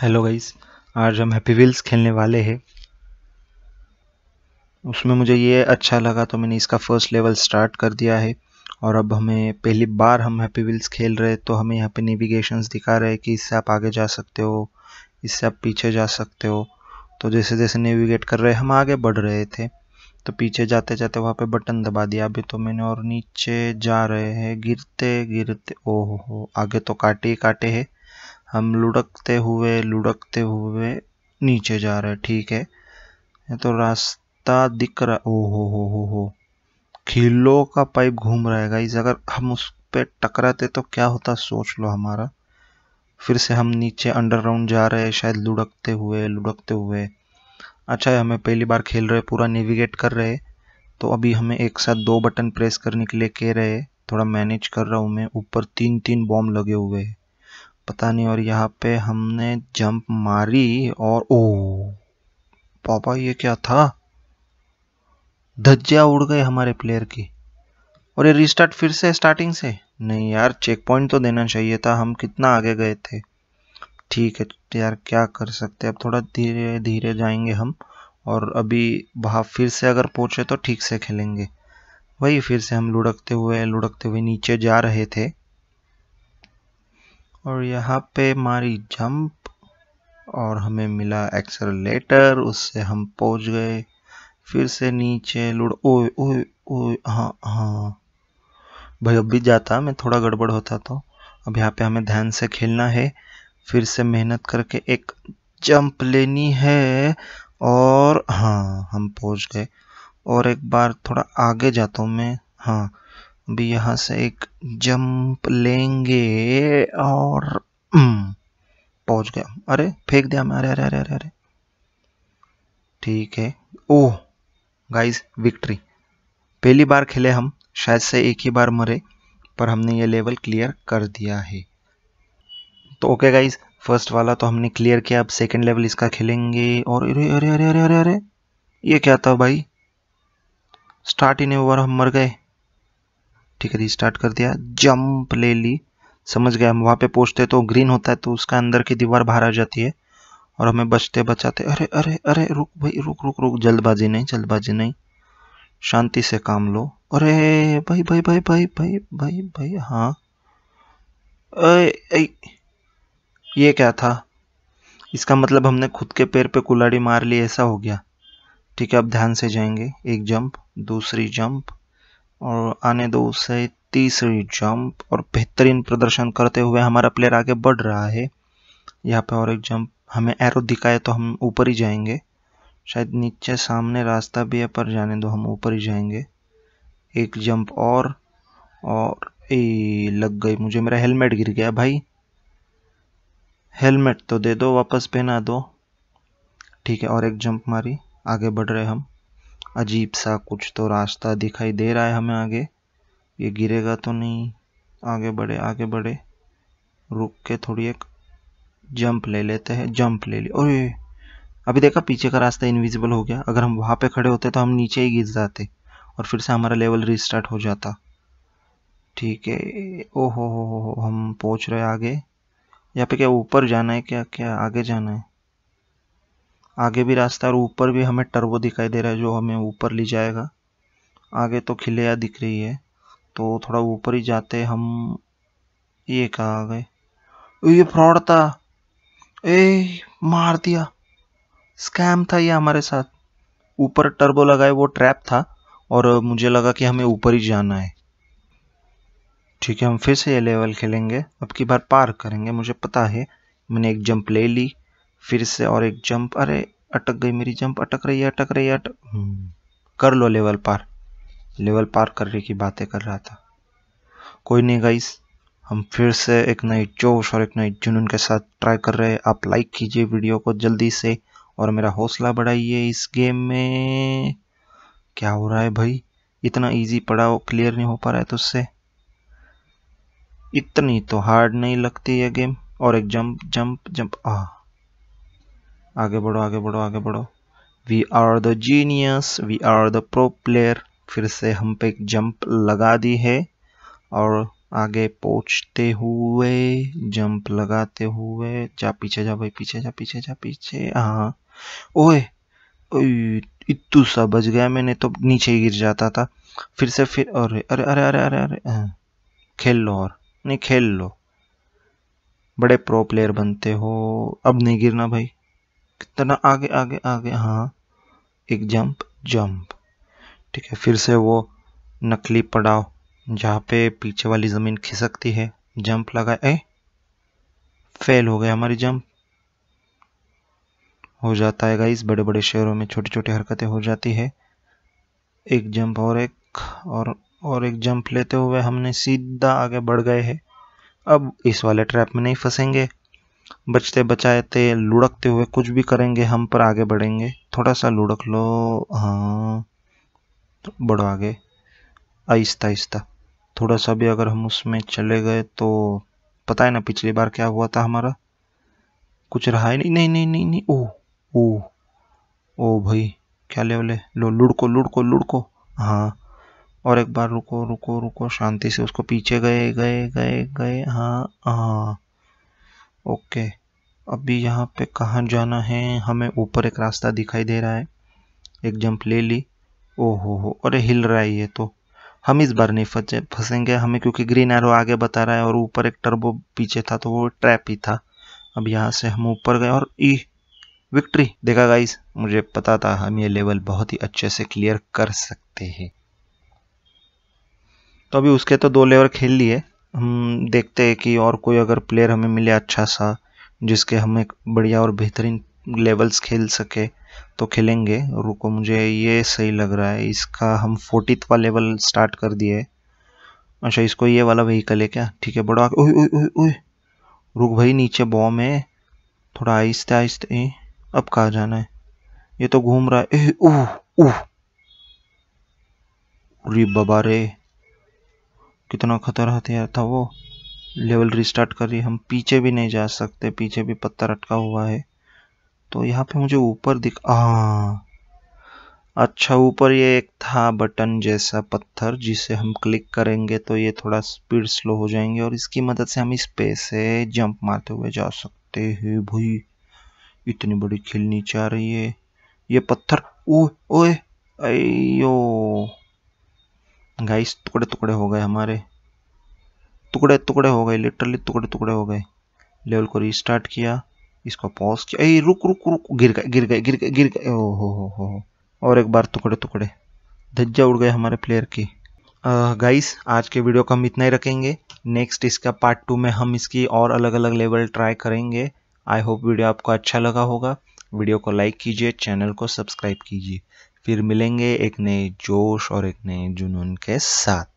Hello guys आज हम happy wheels खेलने वाले हैं उसमें मुझे ये अच्छा लगा तो मैंने इसका फर्स्ट लेवल स्टार्ट कर दिया है और अब हमें पहली बार हम हैप्पी व्हील्स खेल रहे तो हमें यहाँ पे नेविगेशंस दिखा रहे हैं कि इससे आप आगे जा सकते हो इससे आप पीछे जा सकते हो तो जैसे जैसे नेविगेट कर रहे हम आगे बढ़ रहे थे तो पीछे जाते जाते वहाँ पर बटन दबा दिया अभी तो मैंने और नीचे जा रहे हैं गिरते गिरते ओहो आगे तो काटे ही काटे है हम लुढ़कते हुए लुढ़कते हुए नीचे जा रहे ठीक है ये तो रास्ता दिख रहा ओ हो हो हो हो खिलो का पाइप घूम रहा है अगर हम उस पर टकराते तो क्या होता सोच लो हमारा फिर से हम नीचे अंडरग्राउंड जा रहे हैं शायद लुढ़कते हुए लुढ़कते हुए अच्छा है हमें पहली बार खेल रहे पूरा नेविगेट कर रहे तो अभी हमें एक साथ दो बटन प्रेस करने के लिए कह रहे थोड़ा मैनेज कर रहा हूँ मैं ऊपर तीन तीन बॉम्ब लगे हुए हैं पता नहीं और यहाँ पे हमने जंप मारी और ओ पापा ये क्या था धज्जिया उड़ गए हमारे प्लेयर की और ये रिस्टार्ट फिर से स्टार्टिंग से नहीं यार चेक पॉइंट तो देना चाहिए था हम कितना आगे गए थे ठीक है यार क्या कर सकते अब थोड़ा धीरे धीरे जाएंगे हम और अभी वहाँ फिर से अगर पहुँचे तो ठीक से खेलेंगे वही फिर से हम लुढ़कते हुए लुढ़कते हुए नीचे जा रहे थे और यहाँ पे हमारी जंप और हमें मिला एक्सलेटर उससे हम पहुँच गए फिर से नीचे लुड़ ओए ओए ओए हाँ हाँ भाई अब भी जाता मैं थोड़ा गड़बड़ होता तो अब यहाँ पे हमें ध्यान से खेलना है फिर से मेहनत करके एक जंप लेनी है और हाँ हम पहुँच गए और एक बार थोड़ा आगे जाता हूँ मैं हाँ भी यहाँ से एक जंप लेंगे और हम्म, पहुंच गया अरे फेंक दिया मैं अरे अरे अरे अरे अरे ठीक है ओह गाइस विक्ट्री पहली बार खेले हम शायद से एक ही बार मरे पर हमने ये लेवल क्लियर कर दिया है तो ओके गाइस फर्स्ट वाला तो हमने क्लियर किया अब सेकंड लेवल इसका खेलेंगे और अरे अरे अरे अरे अरे अरे ये क्या था भाई स्टार्ट ही नहीं हुआ हम मर गए ठीक है रिस्टार्ट कर दिया जंप ले ली समझ गया हम वहाँ पे पहुँचते तो ग्रीन होता है तो उसका अंदर की दीवार बाहर आ जाती है और हमें बचते बचाते अरे अरे अरे रुक भाई रुक रुक रुक जल्दबाजी नहीं जल्दबाजी नहीं शांति से काम लो अरे भाई भाई भाई भाई भाई भाई भाई हाँ अरे ये क्या था इसका मतलब हमने खुद के पैर पे कुल्हाड़ी मार ली ऐसा हो गया ठीक है अब ध्यान से जाएंगे एक जंप दूसरी जंप और आने दो उसे तीसरी जंप और बेहतरीन प्रदर्शन करते हुए हमारा प्लेयर आगे बढ़ रहा है यहाँ पे और एक जंप हमें एरो दिखाए तो हम ऊपर ही जाएंगे शायद नीचे सामने रास्ता भी है पर जाने दो हम ऊपर ही जाएंगे एक जंप और और ए लग गई मुझे मेरा हेलमेट गिर गया भाई हेलमेट तो दे दो वापस पहना दो ठीक है और एक जंप मारी आगे बढ़ रहे हम अजीब सा कुछ तो रास्ता दिखाई दे रहा है हमें आगे ये गिरेगा तो नहीं आगे बढ़े आगे बढ़े रुक के थोड़ी एक जंप ले लेते हैं जंप ले ली और अभी देखा पीछे का रास्ता इनविजिबल हो गया अगर हम वहाँ पे खड़े होते तो हम नीचे ही गिर जाते और फिर से हमारा लेवल रिस्टार्ट हो जाता ठीक है ओ हो हो हो हम पहुँच रहे आगे यहाँ पे क्या ऊपर जाना है क्या क्या आगे जाना है आगे भी रास्ता और ऊपर भी हमें टर्बो दिखाई दे रहा है जो हमें ऊपर ले जाएगा आगे तो या दिख रही है तो थोड़ा ऊपर ही जाते हम ये कहा गए ये फ्रॉड था ए मार दिया स्कैम था ये हमारे साथ ऊपर टर्बो लगाए वो ट्रैप था और मुझे लगा कि हमें ऊपर ही जाना है ठीक है हम फिर से ये लेवल खेलेंगे अब की बार पार करेंगे मुझे पता है मैंने एक जंप ले ली फिर से और एक जंप अरे अटक गई मेरी जंप अटक रही है अटक रही है अटक हम्म, कर लो लेवल पार लेवल पार करने की बातें कर रहा था कोई नहीं गाइस हम फिर से एक नए जोश और एक नए जुनून के साथ ट्राई कर रहे हैं आप लाइक कीजिए वीडियो को जल्दी से और मेरा हौसला बढ़ाइए इस गेम में क्या हो रहा है भाई इतना इजी पड़ाव क्लियर नहीं हो पा रहा है तुझसे इतनी तो हार्ड नहीं लगती है गेम और एक जंप जंप जंप आ आगे बढ़ो आगे बढ़ो आगे बढ़ो we are the genius we are the pro player फिर से हम पे एक जंप लगा दी है और आगे पहुंचते हुए जंप लगाते हुए जा पीछे जा भाई पीछे जा पीछे जा पीछे हाँ ओए इतू सा बज गया मैंने तो नीचे ही गिर जाता था फिर से फिर अरे अरे अरे अरे अरे अरे, अरे हाँ। खेल लो और नहीं खेल लो बड़े प्रो प्लेयर बनते हो अब नहीं गिरना भाई कितना आगे आगे आगे हाँ एक जंप जंप ठीक है फिर से वो नकली पड़ाव जहाँ पे पीछे वाली ज़मीन खिसकती है जंप लगाए फेल हो गया हमारी जंप हो जाता है इस बड़े बड़े शहरों में छोटी छोटी हरकतें हो जाती है एक जंप और एक और और एक जंप लेते हुए हमने सीधा आगे बढ़ गए हैं अब इस वाले ट्रैप में नहीं फंसेंगे बचते बचाते लुढ़कते हुए कुछ भी करेंगे हम पर आगे बढ़ेंगे थोड़ा सा लुढ़क लो हाँ तो बढ़ो आगे आहिस्ता आहिस्ता थोड़ा सा भी अगर हम उसमें चले गए तो पता है ना पिछली बार क्या हुआ था हमारा कुछ रहा ही नहीं नहीं नहीं नहीं नहीं ओ ओ ओ भाई क्या लेवल है लो लुड़को लुड़को लुड़को हाँ और एक बार रुको रुको रुको शांति से उसको पीछे गए गए गए गए हाँ हाँ ओके अभी यहाँ पे कहाँ जाना है हमें ऊपर एक रास्ता दिखाई दे रहा है एक जंप ले ली ओहो हो हो अरे हिल रहा है ये तो हम इस बार नहीं फंसे फंसेंगे हमें क्योंकि ग्रीन एरो आगे बता रहा है और ऊपर एक टर्बो पीछे था तो वो ट्रैप ही था अब यहाँ से हम ऊपर गए और ई विक्ट्री देखा गाइस मुझे पता था हम ये लेवल बहुत ही अच्छे से क्लियर कर सकते हैं तो अभी उसके तो दो लेवल खेल लिए हम देखते हैं कि और कोई अगर प्लेयर हमें मिले अच्छा सा जिसके हम एक बढ़िया और बेहतरीन लेवल्स खेल सके तो खेलेंगे रुको मुझे ये सही लग रहा है इसका हम फोर्टीथ वाला लेवल स्टार्ट कर दिए अच्छा इसको ये वाला व्हीकल है क्या ठीक है बड़ा ओह ओह ओह रुक भाई नीचे बॉम है थोड़ा आहिस्ते आहिस्ते अब कहाँ जाना है ये तो घूम रहा है ओह ओह रे बाबा रे कितना खतरा हथियार था वो लेवल रिस्टार्ट करी हम पीछे भी नहीं जा सकते पीछे भी पत्थर अटका हुआ है तो यहाँ पे मुझे ऊपर दिख आ अच्छा ऊपर ये एक था बटन जैसा पत्थर जिसे हम क्लिक करेंगे तो ये थोड़ा स्पीड स्लो हो जाएंगे और इसकी मदद से हम इस पे से जंप मारते हुए जा सकते हैं भाई इतनी बड़ी खिलनी चाह रही है ये पत्थर ओ ओए अयो गाइस टुकड़े टुकड़े हो गए हमारे टुकड़े टुकड़े हो गए लिटरली टुकड़े टुकड़े हो गए लेवल को रिस्टार्ट किया इसको पॉज किया ए रुक रुक रुक गिर गए गिर गए गिर गए गिर गए ओ हो हो हो और एक बार टुकड़े टुकड़े धज्जा उड़ गए हमारे प्लेयर की गाइस आज के वीडियो को हम इतना ही रखेंगे नेक्स्ट इसका पार्ट टू में हम इसकी और अलग अलग लेवल ट्राई करेंगे आई होप वीडियो आपको अच्छा लगा होगा वीडियो को लाइक कीजिए चैनल को सब्सक्राइब कीजिए फिर मिलेंगे एक नए जोश और एक नए जुनून के साथ